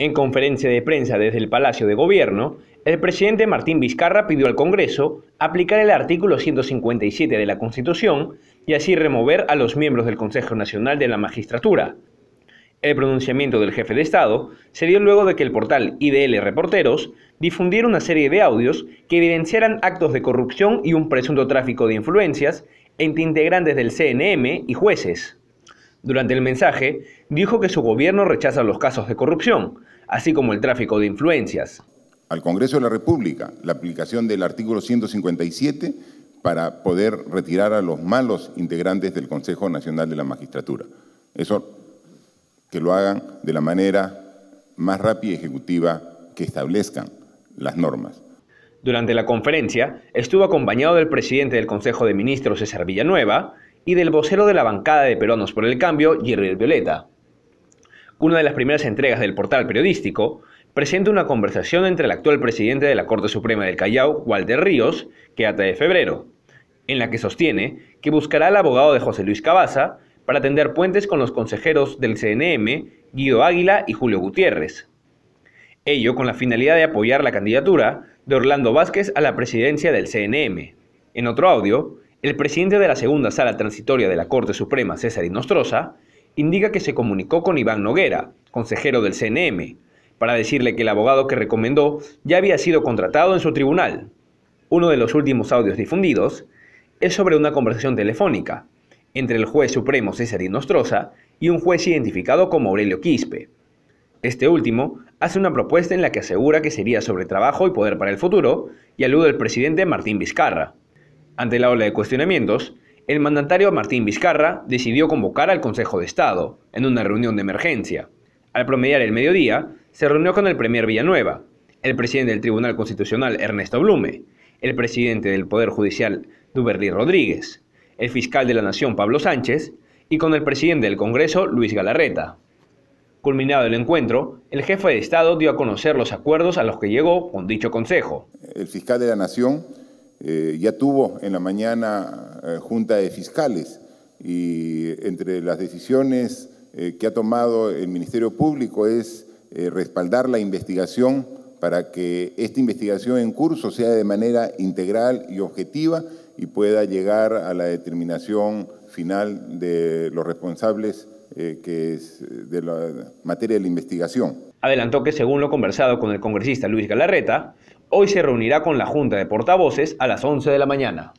En conferencia de prensa desde el Palacio de Gobierno, el presidente Martín Vizcarra pidió al Congreso aplicar el artículo 157 de la Constitución y así remover a los miembros del Consejo Nacional de la Magistratura. El pronunciamiento del jefe de Estado se dio luego de que el portal IDL Reporteros difundiera una serie de audios que evidenciaran actos de corrupción y un presunto tráfico de influencias entre integrantes del CNM y jueces. Durante el mensaje, dijo que su gobierno rechaza los casos de corrupción, así como el tráfico de influencias. Al Congreso de la República, la aplicación del artículo 157 para poder retirar a los malos integrantes del Consejo Nacional de la Magistratura. Eso que lo hagan de la manera más rápida y ejecutiva que establezcan las normas. Durante la conferencia estuvo acompañado del presidente del Consejo de Ministros, César Villanueva, y del vocero de la bancada de peronos por el Cambio, Jerry Violeta. Una de las primeras entregas del portal periodístico presenta una conversación entre el actual presidente de la Corte Suprema del Callao, Walter Ríos, que data de febrero, en la que sostiene que buscará al abogado de José Luis Cabaza para tender puentes con los consejeros del CNM, Guido Águila y Julio Gutiérrez. Ello con la finalidad de apoyar la candidatura de Orlando Vázquez a la presidencia del CNM. En otro audio, el presidente de la segunda sala transitoria de la Corte Suprema, César Inostroza, indica que se comunicó con Iván Noguera, consejero del CNM, para decirle que el abogado que recomendó ya había sido contratado en su tribunal. Uno de los últimos audios difundidos es sobre una conversación telefónica entre el juez supremo César Inostroza y un juez identificado como Aurelio Quispe. Este último hace una propuesta en la que asegura que sería sobre trabajo y poder para el futuro y alude al presidente Martín Vizcarra. Ante la ola de cuestionamientos, el mandatario Martín Vizcarra decidió convocar al Consejo de Estado en una reunión de emergencia. Al promediar el mediodía, se reunió con el Premier Villanueva, el presidente del Tribunal Constitucional Ernesto Blume, el presidente del Poder Judicial Duberly Rodríguez, el fiscal de la Nación Pablo Sánchez y con el presidente del Congreso Luis Galarreta. Culminado el encuentro, el jefe de Estado dio a conocer los acuerdos a los que llegó con dicho Consejo. El fiscal de la Nación eh, ya tuvo en la mañana eh, junta de fiscales y entre las decisiones eh, que ha tomado el Ministerio Público es respaldar la investigación para que esta investigación en curso sea de manera integral y objetiva y pueda llegar a la determinación final de los responsables eh, que es eh, de la materia de la investigación. Adelantó que según lo conversado con el congresista Luis Galarreta, hoy se reunirá con la Junta de Portavoces a las 11 de la mañana.